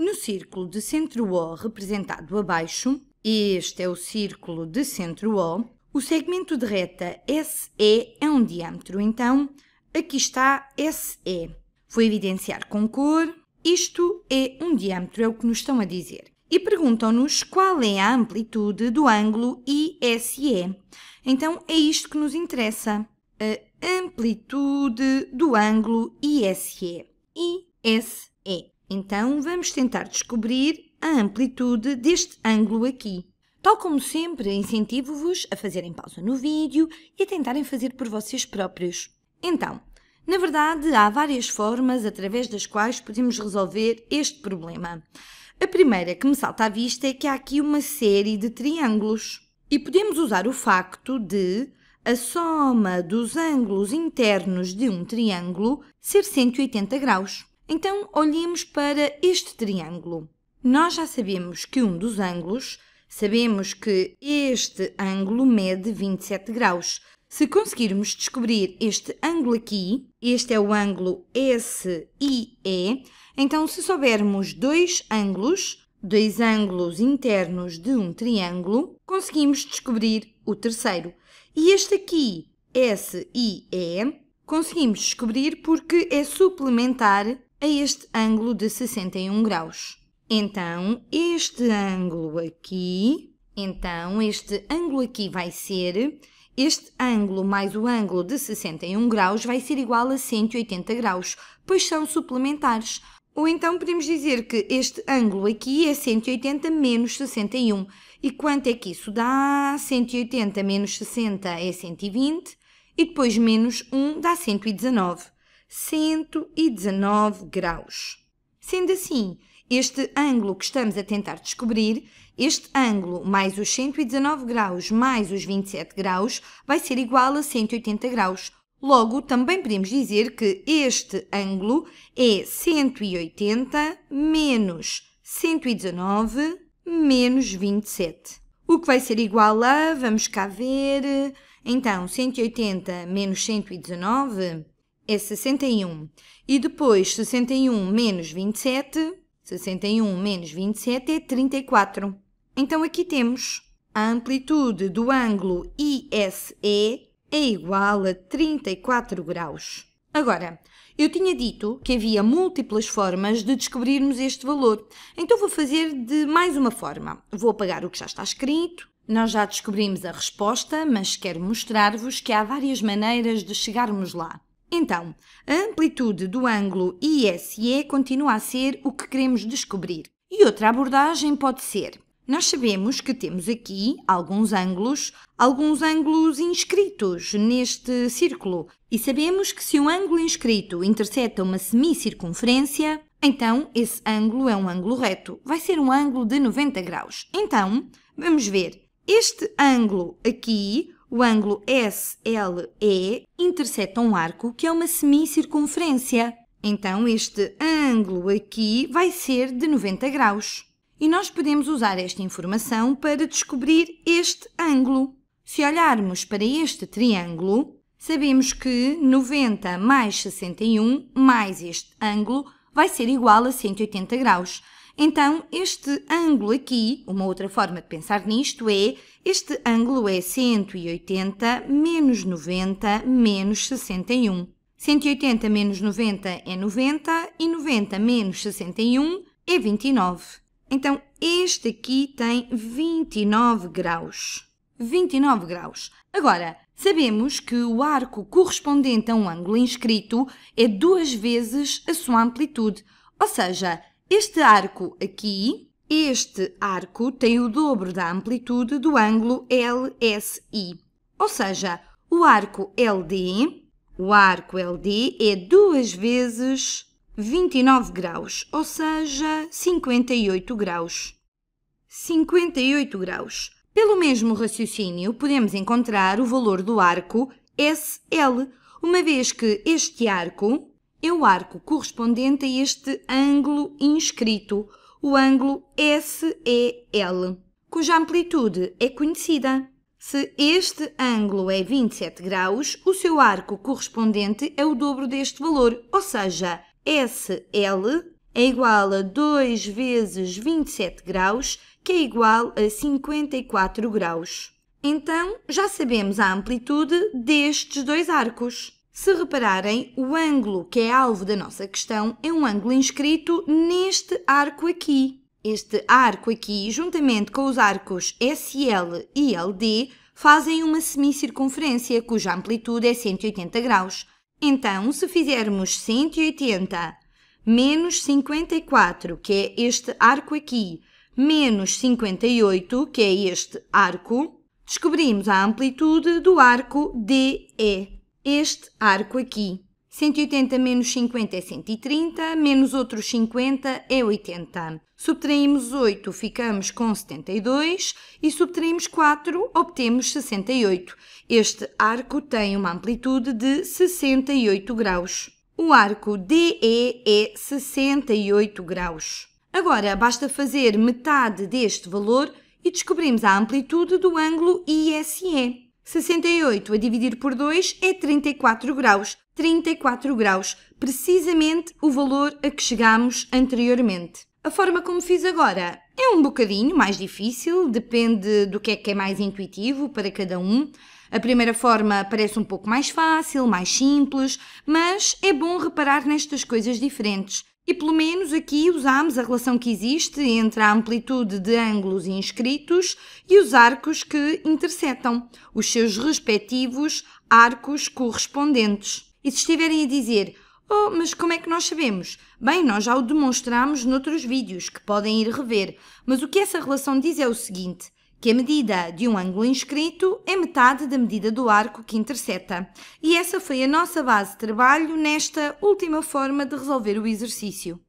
No círculo de centro O, representado abaixo, este é o círculo de centro O, o segmento de reta SE é um diâmetro, então aqui está SE. Vou evidenciar com cor, isto é um diâmetro, é o que nos estão a dizer. E perguntam-nos qual é a amplitude do ângulo ISE. Então é isto que nos interessa, a amplitude do ângulo ISE. ISE. Então vamos tentar descobrir a amplitude deste ângulo aqui. Tal como sempre, incentivo-vos a fazerem pausa no vídeo e a tentarem fazer por vocês próprios. Então, na verdade, há várias formas através das quais podemos resolver este problema. A primeira que me salta à vista é que há aqui uma série de triângulos e podemos usar o facto de a soma dos ângulos internos de um triângulo ser 180 graus. Então, olhemos para este triângulo. Nós já sabemos que um dos ângulos, sabemos que este ângulo mede 27 graus. Se conseguirmos descobrir este ângulo aqui, este é o ângulo SIE, então se soubermos dois ângulos, dois ângulos internos de um triângulo, conseguimos descobrir o terceiro. E este aqui, SIE, conseguimos descobrir porque é suplementar a este ângulo de 61 graus. Então, este ângulo aqui, então, este ângulo aqui vai ser, este ângulo mais o ângulo de 61 graus vai ser igual a 180 graus, pois são suplementares. Ou então podemos dizer que este ângulo aqui é 180 menos 61. E quanto é que isso dá? 180 menos 60 é 120 e depois menos 1 dá 119. 119 graus. Sendo assim, este ângulo que estamos a tentar descobrir, este ângulo mais os 119 graus mais os 27 graus, vai ser igual a 180 graus. Logo, também podemos dizer que este ângulo é 180 menos 119 menos 27. O que vai ser igual a, vamos cá ver, então 180 menos 119 é 61. E depois 61 menos 27, 61 menos 27 é 34. Então aqui temos a amplitude do ângulo ISE é igual a 34 graus. Agora, eu tinha dito que havia múltiplas formas de descobrirmos este valor, então vou fazer de mais uma forma. Vou apagar o que já está escrito, nós já descobrimos a resposta, mas quero mostrar-vos que há várias maneiras de chegarmos lá. Então, a amplitude do ângulo ISE continua a ser o que queremos descobrir. E outra abordagem pode ser: nós sabemos que temos aqui alguns ângulos, alguns ângulos inscritos neste círculo, e sabemos que se um ângulo inscrito intercepta uma semicircunferência, então esse ângulo é um ângulo reto, vai ser um ângulo de 90 graus. Então, vamos ver, este ângulo aqui o ângulo SLE intercepta um arco que é uma semicircunferência. Então, este ângulo aqui vai ser de 90 graus. E nós podemos usar esta informação para descobrir este ângulo. Se olharmos para este triângulo, sabemos que 90 mais 61 mais este ângulo vai ser igual a 180 graus. Então, este ângulo aqui, uma outra forma de pensar nisto é, este ângulo é 180 menos 90 menos 61. 180 menos 90 é 90 e 90 menos 61 é 29. Então, este aqui tem 29 graus. 29 graus. Agora, sabemos que o arco correspondente a um ângulo inscrito é duas vezes a sua amplitude, ou seja, este arco aqui, este arco tem o dobro da amplitude do ângulo LSI. Ou seja, o arco LD, o arco LD é duas vezes 29 graus, ou seja, 58 graus. 58 graus. Pelo mesmo raciocínio, podemos encontrar o valor do arco SL, uma vez que este arco, é o arco correspondente a este ângulo inscrito, o ângulo SEL, cuja amplitude é conhecida. Se este ângulo é 27 graus, o seu arco correspondente é o dobro deste valor, ou seja, SL é igual a 2 vezes 27 graus, que é igual a 54 graus. Então, já sabemos a amplitude destes dois arcos. Se repararem, o ângulo que é alvo da nossa questão é um ângulo inscrito neste arco aqui. Este arco aqui, juntamente com os arcos SL e LD, fazem uma semicircunferência cuja amplitude é 180 graus. Então, se fizermos 180 menos 54, que é este arco aqui, menos 58, que é este arco, descobrimos a amplitude do arco DE este arco aqui. 180 menos 50 é 130, menos outros 50 é 80. Subtraímos 8, ficamos com 72 e subtraímos 4, obtemos 68. Este arco tem uma amplitude de 68 graus. O arco DE é 68 graus. Agora, basta fazer metade deste valor e descobrimos a amplitude do ângulo ISE. 68 a dividir por 2 é 34 graus. 34 graus, precisamente o valor a que chegámos anteriormente. A forma como fiz agora é um bocadinho mais difícil, depende do que é que é mais intuitivo para cada um. A primeira forma parece um pouco mais fácil, mais simples, mas é bom reparar nestas coisas diferentes. E pelo menos aqui usámos a relação que existe entre a amplitude de ângulos inscritos e os arcos que interceptam, os seus respectivos arcos correspondentes. E se estiverem a dizer, oh, mas como é que nós sabemos? Bem, nós já o demonstramos noutros vídeos que podem ir rever, mas o que essa relação diz é o seguinte: que a medida de um ângulo inscrito é metade da medida do arco que intercepta. E essa foi a nossa base de trabalho nesta última forma de resolver o exercício.